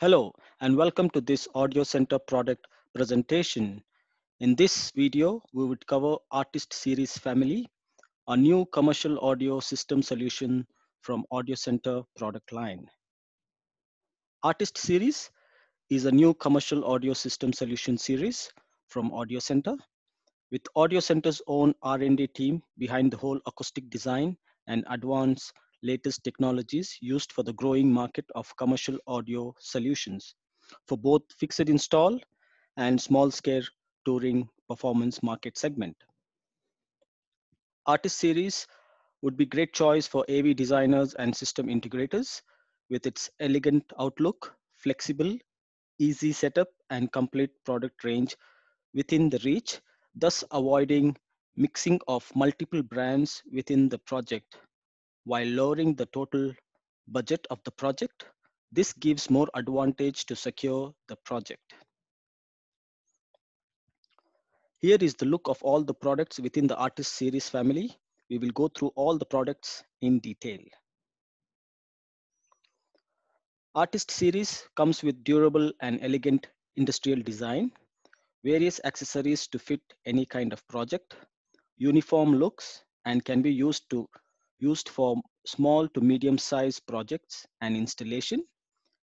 Hello and welcome to this Audio Center product presentation. In this video, we would cover Artist Series Family, a new commercial audio system solution from Audio Center product line. Artist Series is a new commercial audio system solution series from Audio Center with Audio Center's own R&D team behind the whole acoustic design and advanced latest technologies used for the growing market of commercial audio solutions for both fixed install and small scale touring performance market segment. Artist series would be great choice for AV designers and system integrators with its elegant outlook, flexible, easy setup and complete product range within the reach, thus avoiding mixing of multiple brands within the project while lowering the total budget of the project. This gives more advantage to secure the project. Here is the look of all the products within the artist series family. We will go through all the products in detail. Artist series comes with durable and elegant industrial design, various accessories to fit any kind of project, uniform looks, and can be used to used for small to medium-sized projects and installation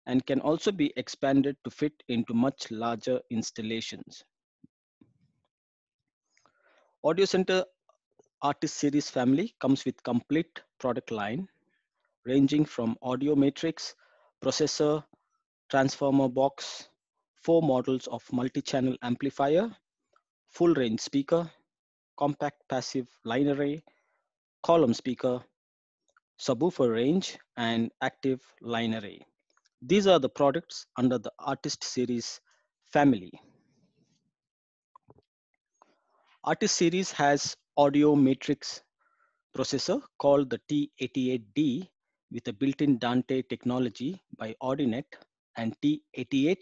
and can also be expanded to fit into much larger installations. Audio Center Artist Series family comes with complete product line ranging from audio matrix, processor, transformer box, four models of multi-channel amplifier, full range speaker, compact passive line array, column speaker, subwoofer range, and active line array. These are the products under the artist series family. Artist series has audio matrix processor called the T88D with a built-in Dante technology by Audinet and T88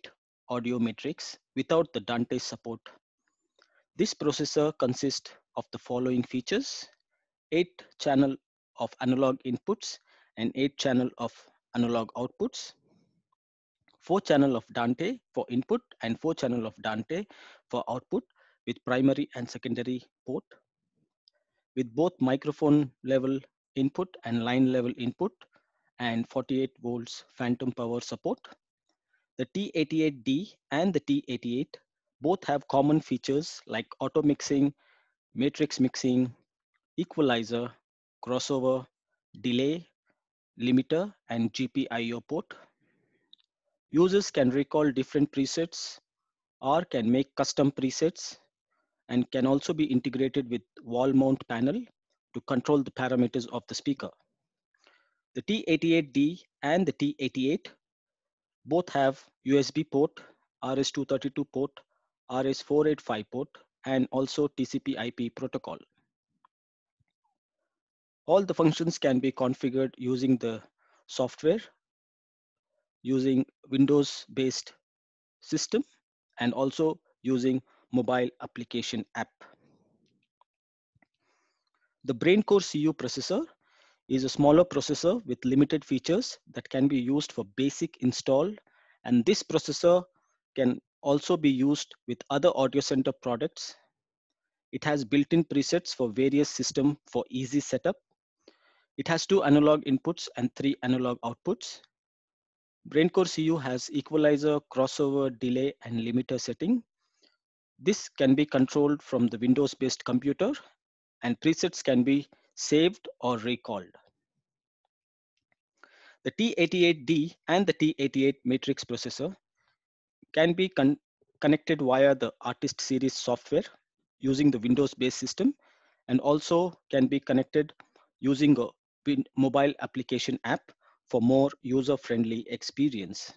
audio matrix without the Dante support. This processor consists of the following features eight channel of analog inputs and eight channel of analog outputs, four channel of Dante for input and four channel of Dante for output with primary and secondary port with both microphone level input and line level input and 48 volts phantom power support. The T88D and the T88 both have common features like auto mixing, matrix mixing, equalizer, crossover, delay, limiter, and GPIO port. Users can recall different presets or can make custom presets and can also be integrated with wall mount panel to control the parameters of the speaker. The T88D and the T88 both have USB port, RS-232 port, RS-485 port, and also TCP IP protocol all the functions can be configured using the software, using Windows-based system, and also using mobile application app. The BrainCore CU processor is a smaller processor with limited features that can be used for basic install. And this processor can also be used with other Audio Center products. It has built-in presets for various system for easy setup. It has two analog inputs and three analog outputs. BrainCore CU has equalizer, crossover, delay, and limiter setting. This can be controlled from the Windows-based computer and presets can be saved or recalled. The T88D and the T88 matrix processor can be con connected via the Artist Series software using the Windows-based system and also can be connected using a mobile application app for more user-friendly experience.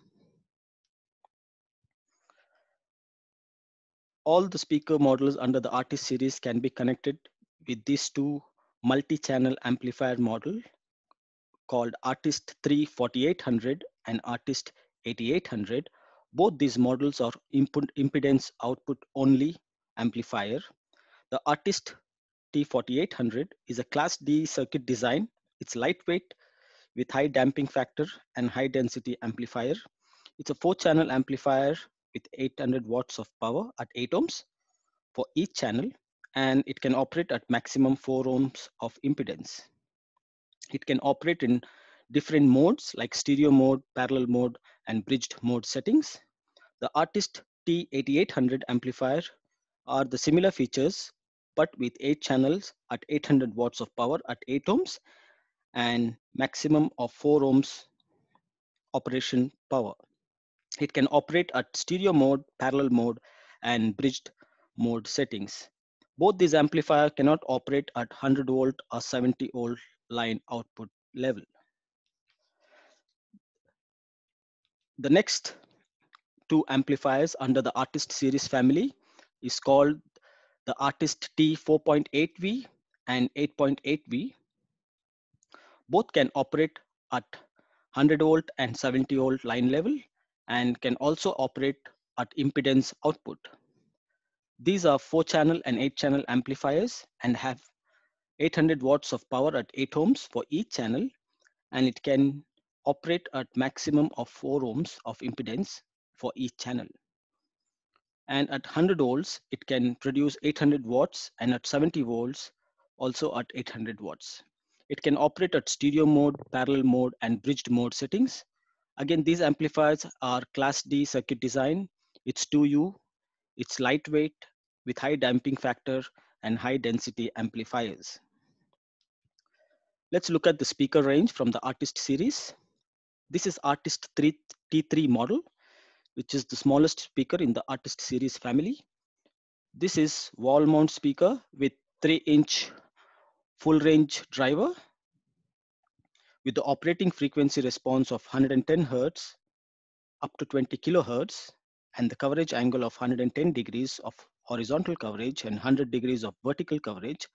All the speaker models under the artist series can be connected with these two multi-channel amplifier model called Artist 3 4800 and Artist 8800. Both these models are input impedance output only amplifier. The Artist T4800 is a class D circuit design it's lightweight with high damping factor and high density amplifier. It's a four channel amplifier with 800 watts of power at 8 ohms for each channel and it can operate at maximum 4 ohms of impedance. It can operate in different modes like stereo mode, parallel mode, and bridged mode settings. The Artist T8800 amplifier are the similar features but with 8 channels at 800 watts of power at 8 ohms and maximum of 4 ohms operation power. It can operate at stereo mode, parallel mode, and bridged mode settings. Both these amplifier cannot operate at 100 volt or 70 volt line output level. The next two amplifiers under the artist series family is called the artist T 4.8V and 8.8V. Both can operate at 100 volt and 70 volt line level and can also operate at impedance output. These are four channel and eight channel amplifiers and have 800 watts of power at 8 ohms for each channel and it can operate at maximum of 4 ohms of impedance for each channel. And at 100 volts, it can produce 800 watts and at 70 volts, also at 800 watts. It can operate at stereo mode, parallel mode, and bridged mode settings. Again, these amplifiers are class D circuit design. It's 2U, it's lightweight with high damping factor and high density amplifiers. Let's look at the speaker range from the artist series. This is artist 3, T3 model, which is the smallest speaker in the artist series family. This is wall mount speaker with 3 inch full range driver with the operating frequency response of 110 hertz up to 20 kilohertz and the coverage angle of 110 degrees of horizontal coverage and 100 degrees of vertical coverage.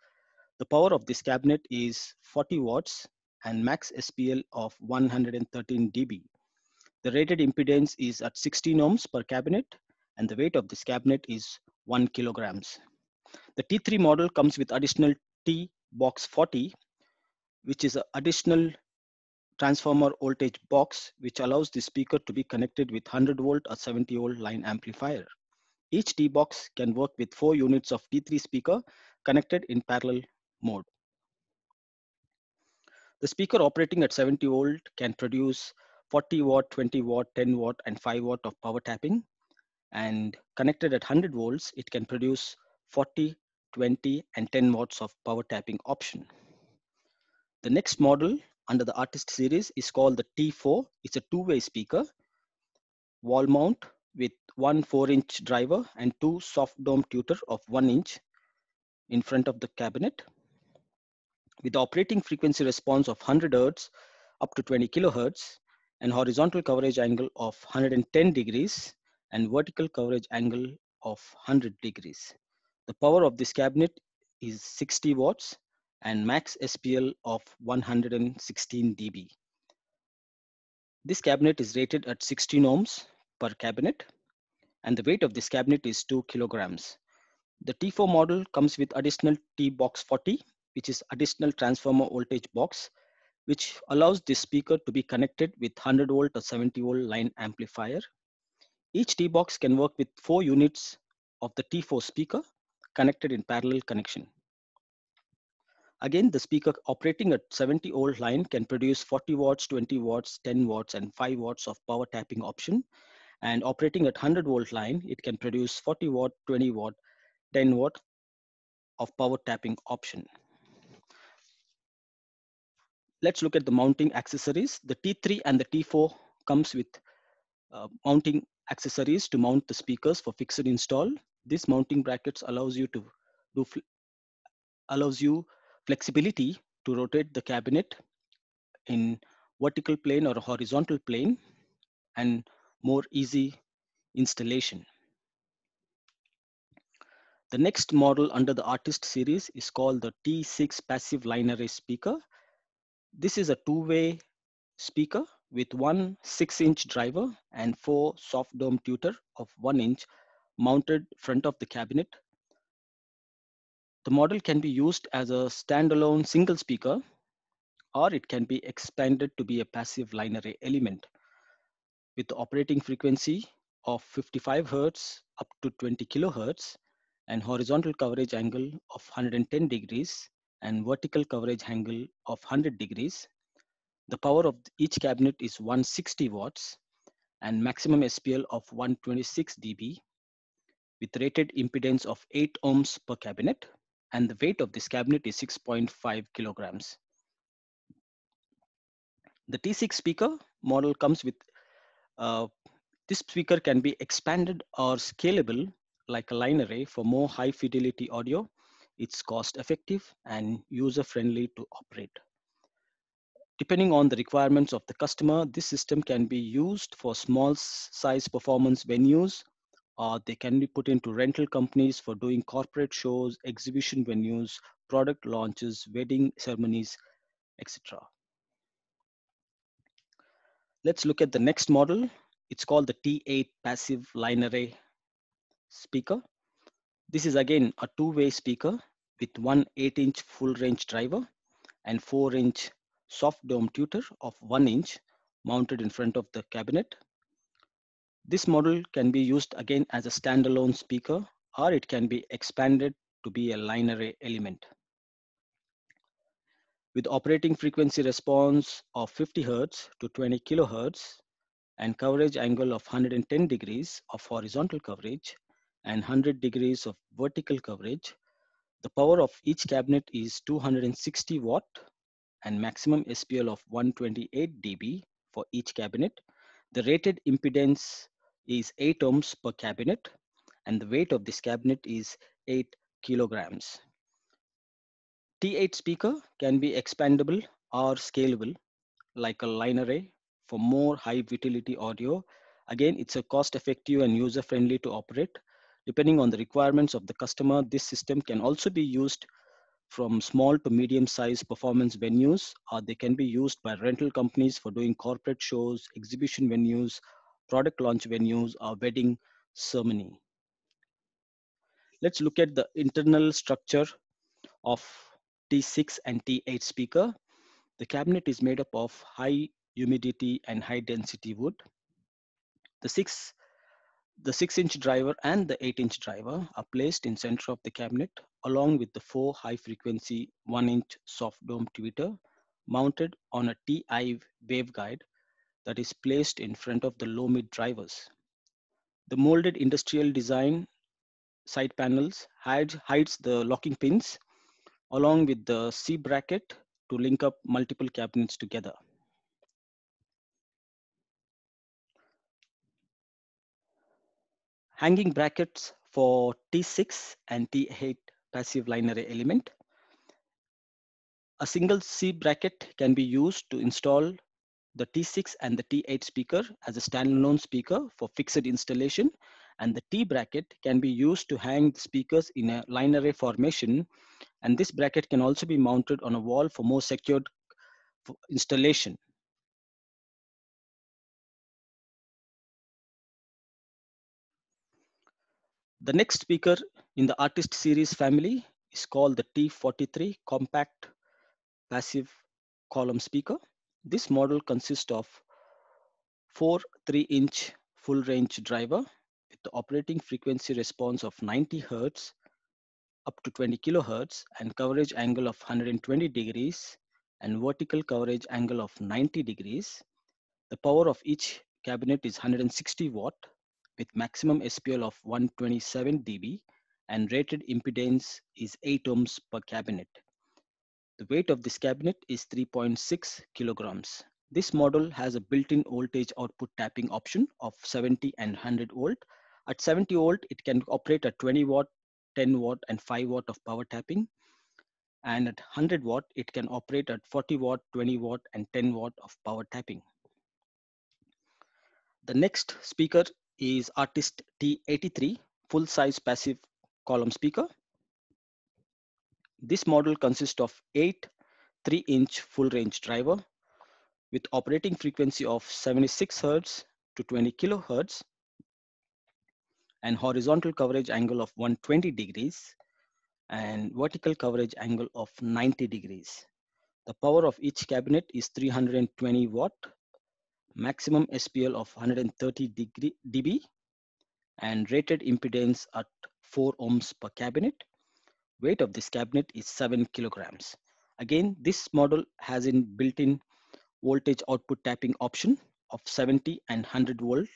The power of this cabinet is 40 watts and max SPL of 113 dB. The rated impedance is at 16 ohms per cabinet and the weight of this cabinet is 1 kilograms. The T3 model comes with additional T box 40, which is an additional transformer voltage box, which allows the speaker to be connected with 100 volt or 70 volt line amplifier. Each D box can work with four units of D3 speaker connected in parallel mode. The speaker operating at 70 volt can produce 40 watt, 20 watt, 10 watt, and 5 watt of power tapping. And connected at 100 volts, it can produce 40, 20 and 10 watts of power tapping option. The next model under the artist series is called the T4. It's a two-way speaker, wall mount with one 4-inch driver and two soft dome tutor of 1 inch in front of the cabinet. With operating frequency response of 100 Hz up to 20 kHz and horizontal coverage angle of 110 degrees and vertical coverage angle of 100 degrees. The power of this cabinet is 60 watts and max SPL of 116 dB. This cabinet is rated at 16 ohms per cabinet and the weight of this cabinet is 2 kilograms. The T4 model comes with additional T-Box 40 which is additional transformer voltage box which allows this speaker to be connected with 100 volt or 70 volt line amplifier. Each T-Box can work with four units of the T4 speaker connected in parallel connection. Again, the speaker operating at 70 volt line can produce 40 watts, 20 watts, 10 watts, and 5 watts of power tapping option. And operating at 100 volt line, it can produce 40 watt, 20 watt, 10 watt of power tapping option. Let's look at the mounting accessories. The T3 and the T4 comes with uh, mounting accessories to mount the speakers for fixed install this mounting brackets allows you to do allows you flexibility to rotate the cabinet in vertical plane or horizontal plane and more easy installation. The next model under the artist series is called the T6 passive line array speaker. This is a two-way speaker with one six inch driver and four soft dome tutor of one inch mounted front of the cabinet. The model can be used as a standalone single speaker, or it can be expanded to be a passive line array element with the operating frequency of 55 Hertz up to 20 kilohertz and horizontal coverage angle of 110 degrees and vertical coverage angle of 100 degrees. The power of each cabinet is 160 watts and maximum SPL of 126 dB with rated impedance of 8 ohms per cabinet and the weight of this cabinet is 6.5 kilograms. The T6 speaker model comes with, uh, this speaker can be expanded or scalable like a line array for more high fidelity audio. It's cost effective and user friendly to operate. Depending on the requirements of the customer, this system can be used for small size performance venues uh, they can be put into rental companies for doing corporate shows, exhibition venues, product launches, wedding ceremonies, etc. Let's look at the next model. It's called the T8 passive line array speaker. This is again a two-way speaker with one 8-inch full range driver and 4-inch soft dome tutor of 1 inch mounted in front of the cabinet this model can be used again as a standalone speaker or it can be expanded to be a line array element. With operating frequency response of 50 Hz to 20 kHz and coverage angle of 110 degrees of horizontal coverage and 100 degrees of vertical coverage, the power of each cabinet is 260 watt and maximum SPL of 128 dB for each cabinet. The rated impedance is 8 ohms per cabinet and the weight of this cabinet is 8 kilograms. T8 speaker can be expandable or scalable like a line array for more high utility audio. Again, it's a cost effective and user friendly to operate. Depending on the requirements of the customer, this system can also be used from small to medium sized performance venues or they can be used by rental companies for doing corporate shows, exhibition venues, product launch venues or wedding ceremony. Let's look at the internal structure of T6 and T8 speaker. The cabinet is made up of high humidity and high density wood. The six the 6 inch driver and the 8 inch driver are placed in center of the cabinet along with the four high frequency 1 inch soft dome tweeter mounted on a TI waveguide that is placed in front of the low mid drivers. The molded industrial design side panels hide, hides the locking pins along with the C bracket to link up multiple cabinets together. Hanging brackets for T6 and T8 passive linear element. A single C bracket can be used to install the T6 and the T8 speaker as a standalone speaker for fixed installation and the T bracket can be used to hang the speakers in a line array formation and this bracket can also be mounted on a wall for more secured installation. The next speaker in the artist series family is called the T43 compact passive column speaker. This model consists of 4 3-inch full range driver with the operating frequency response of 90 Hz up to 20 kilohertz and coverage angle of 120 degrees and vertical coverage angle of 90 degrees. The power of each cabinet is 160 watt with maximum SPL of 127 dB and rated impedance is 8 ohms per cabinet. The weight of this cabinet is 3.6 kilograms. This model has a built-in voltage output tapping option of 70 and 100 volt. At 70 volt, it can operate at 20 watt, 10 watt and 5 watt of power tapping. And at 100 watt, it can operate at 40 watt, 20 watt and 10 watt of power tapping. The next speaker is Artist T83 full-size passive column speaker. This model consists of eight 3-inch full-range driver with operating frequency of 76 Hz to 20 kHz and horizontal coverage angle of 120 degrees and vertical coverage angle of 90 degrees. The power of each cabinet is 320 watt, maximum SPL of 130 degree, dB and rated impedance at 4 ohms per cabinet. Weight of this cabinet is 7 kilograms. Again, this model has in built-in voltage output tapping option of 70 and 100 volt.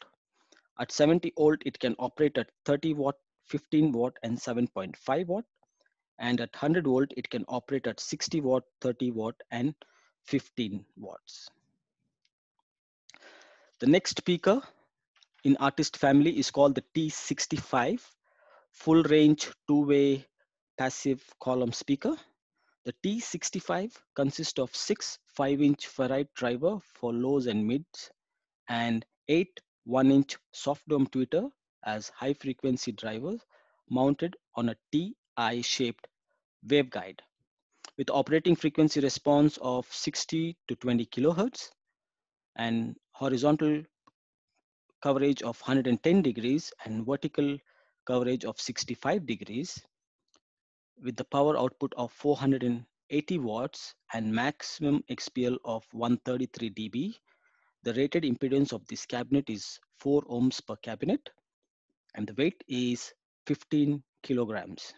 At 70 volt, it can operate at 30 watt, 15 watt, and 7.5 watt. And at 100 volt, it can operate at 60 watt, 30 watt, and 15 watts. The next speaker in artist family is called the T65 full range two-way passive column speaker. The T65 consists of six 5-inch ferrite driver for lows and mids and eight 1-inch soft dome tweeter as high-frequency drivers mounted on a TI-shaped waveguide with operating frequency response of 60 to 20 kilohertz and horizontal coverage of 110 degrees and vertical coverage of 65 degrees with the power output of 480 watts and maximum XPL of 133 dB. The rated impedance of this cabinet is 4 ohms per cabinet and the weight is 15 kilograms.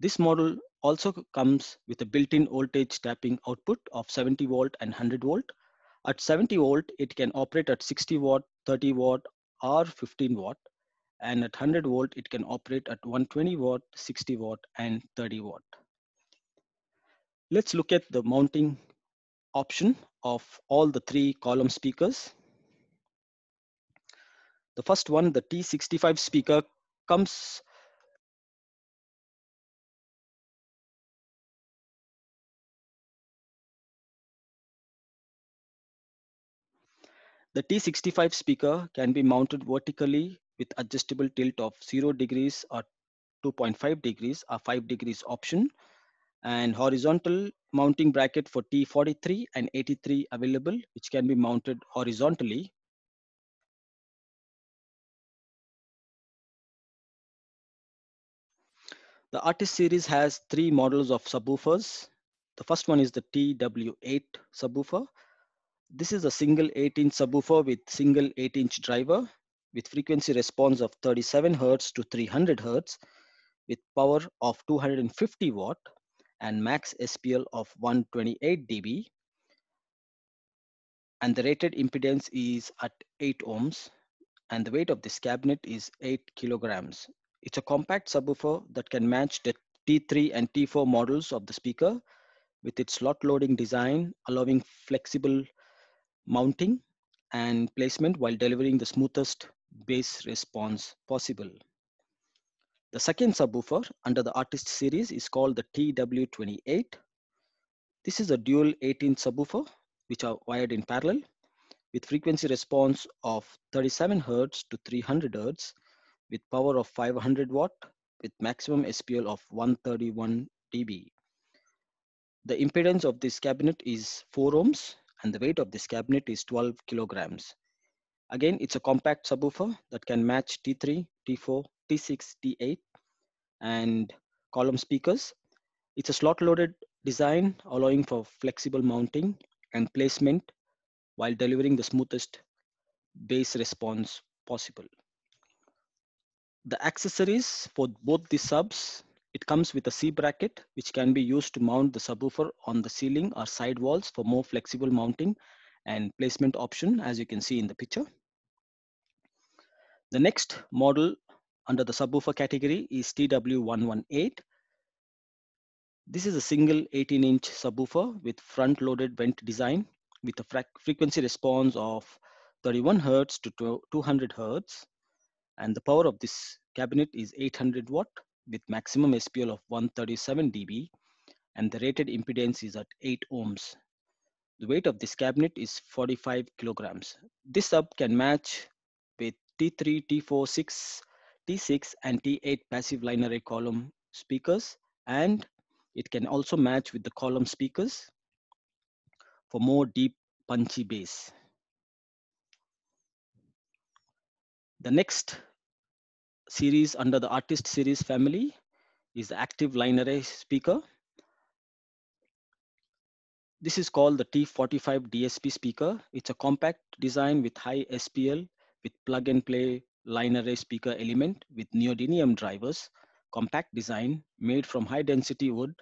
This model also comes with a built-in voltage tapping output of 70 volt and 100 volt. At 70 volt, it can operate at 60 watt, 30 watt or 15 watt and at 100 volt it can operate at 120 watt 60 watt and 30 watt let's look at the mounting option of all the three column speakers the first one the t65 speaker comes The T65 speaker can be mounted vertically with adjustable tilt of 0 degrees or 2.5 degrees or 5 degrees option and horizontal mounting bracket for T43 and 83 available which can be mounted horizontally. The artist series has three models of subwoofers. The first one is the TW8 subwoofer. This is a single 8 inch subwoofer with single 8 inch driver with frequency response of 37 hertz to 300 hertz with power of 250 watt and max SPL of 128 dB. And the rated impedance is at 8 ohms and the weight of this cabinet is 8 kilograms. It's a compact subwoofer that can match the T3 and T4 models of the speaker with its slot loading design, allowing flexible mounting and placement while delivering the smoothest bass response possible. The second subwoofer under the artist series is called the TW28. This is a dual 18 subwoofer which are wired in parallel with frequency response of 37 Hz to 300 Hz with power of 500 watt with maximum SPL of 131 dB. The impedance of this cabinet is 4 ohms and the weight of this cabinet is 12 kilograms. Again, it's a compact subwoofer that can match T3, T4, T6, T8 and column speakers. It's a slot loaded design allowing for flexible mounting and placement while delivering the smoothest bass response possible. The accessories for both the subs, it comes with a C-bracket which can be used to mount the subwoofer on the ceiling or side walls for more flexible mounting and placement option as you can see in the picture. The next model under the subwoofer category is TW118. This is a single 18-inch subwoofer with front-loaded vent design with a frequency response of 31 hertz to 200 hertz. And the power of this cabinet is 800 watt with maximum SPL of 137 dB and the rated impedance is at 8 ohms. The weight of this cabinet is 45 kilograms. This sub can match T3, T4, 6, T6 and T8 passive line array column speakers and it can also match with the column speakers for more deep punchy bass. The next series under the artist series family is the active line array speaker. This is called the T45 DSP speaker. It's a compact design with high SPL with plug-and-play line array speaker element with neodymium drivers, compact design made from high-density wood.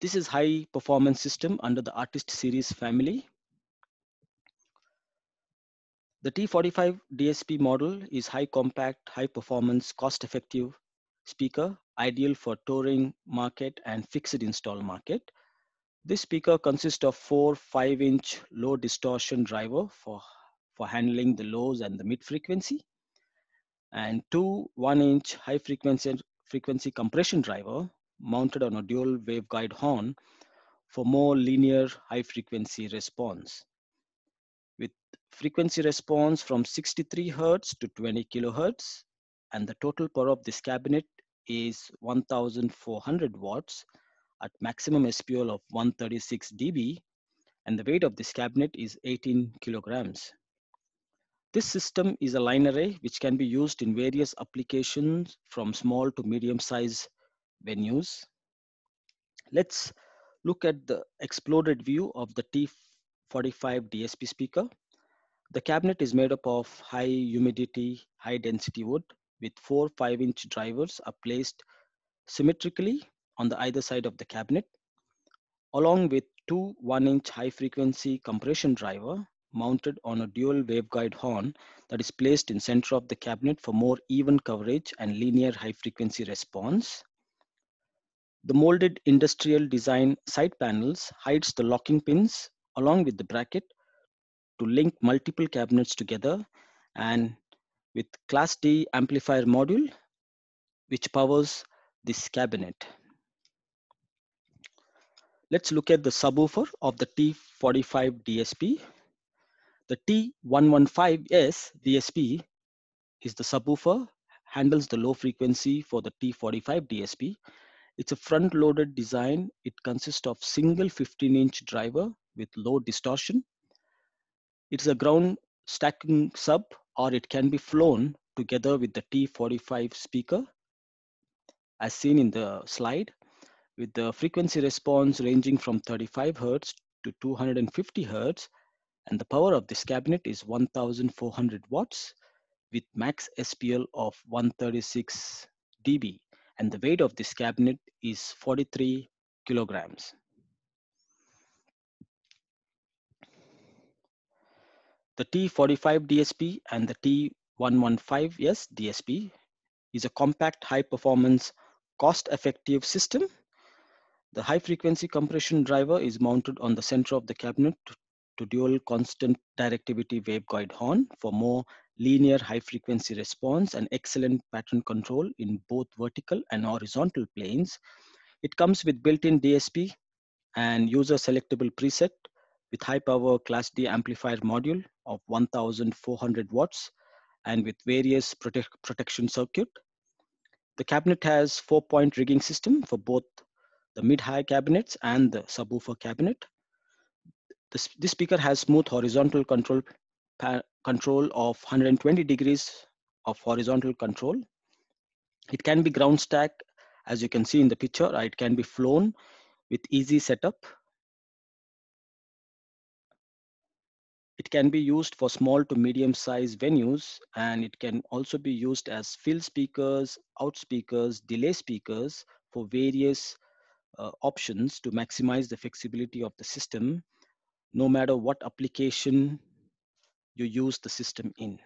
This is high-performance system under the Artist Series family. The T45 DSP model is high compact, high performance, cost effective speaker, ideal for touring market and fixed install market. This speaker consists of four 5 inch low distortion driver for for handling the lows and the mid frequency. And two one inch high frequency, frequency compression driver mounted on a dual waveguide horn for more linear high frequency response with frequency response from 63 hertz to 20 kilohertz and the total power of this cabinet is 1400 watts at maximum SPL of 136 dB and the weight of this cabinet is 18 kilograms. This system is a line array which can be used in various applications from small to medium size venues. Let's look at the exploded view of the T45 DSP speaker. The cabinet is made up of high humidity, high density wood with four 5-inch drivers are placed symmetrically on the either side of the cabinet along with two 1-inch high-frequency compression driver mounted on a dual waveguide horn that is placed in center of the cabinet for more even coverage and linear high frequency response. The molded industrial design side panels hides the locking pins along with the bracket to link multiple cabinets together and with class D amplifier module which powers this cabinet. Let's look at the subwoofer of the T45 DSP the T115S DSP is the subwoofer, handles the low frequency for the T45 DSP. It's a front-loaded design. It consists of single 15-inch driver with low distortion. It's a ground stacking sub or it can be flown together with the T45 speaker as seen in the slide with the frequency response ranging from 35 Hz to 250 Hz and the power of this cabinet is 1,400 watts with max SPL of 136 dB. And the weight of this cabinet is 43 kilograms. The T45 DSP and the T115S DSP is a compact, high performance, cost effective system. The high frequency compression driver is mounted on the center of the cabinet to dual constant directivity waveguide horn for more linear high frequency response and excellent pattern control in both vertical and horizontal planes. It comes with built-in DSP and user selectable preset with high power class D amplifier module of 1400 watts and with various prote protection circuit. The cabinet has four point rigging system for both the mid-high cabinets and the subwoofer cabinet this, this speaker has smooth horizontal control, control of 120 degrees of horizontal control. It can be ground stacked as you can see in the picture. It can be flown with easy setup. It can be used for small to medium size venues and it can also be used as fill speakers, out speakers, delay speakers for various uh, options to maximize the flexibility of the system no matter what application you use the system in.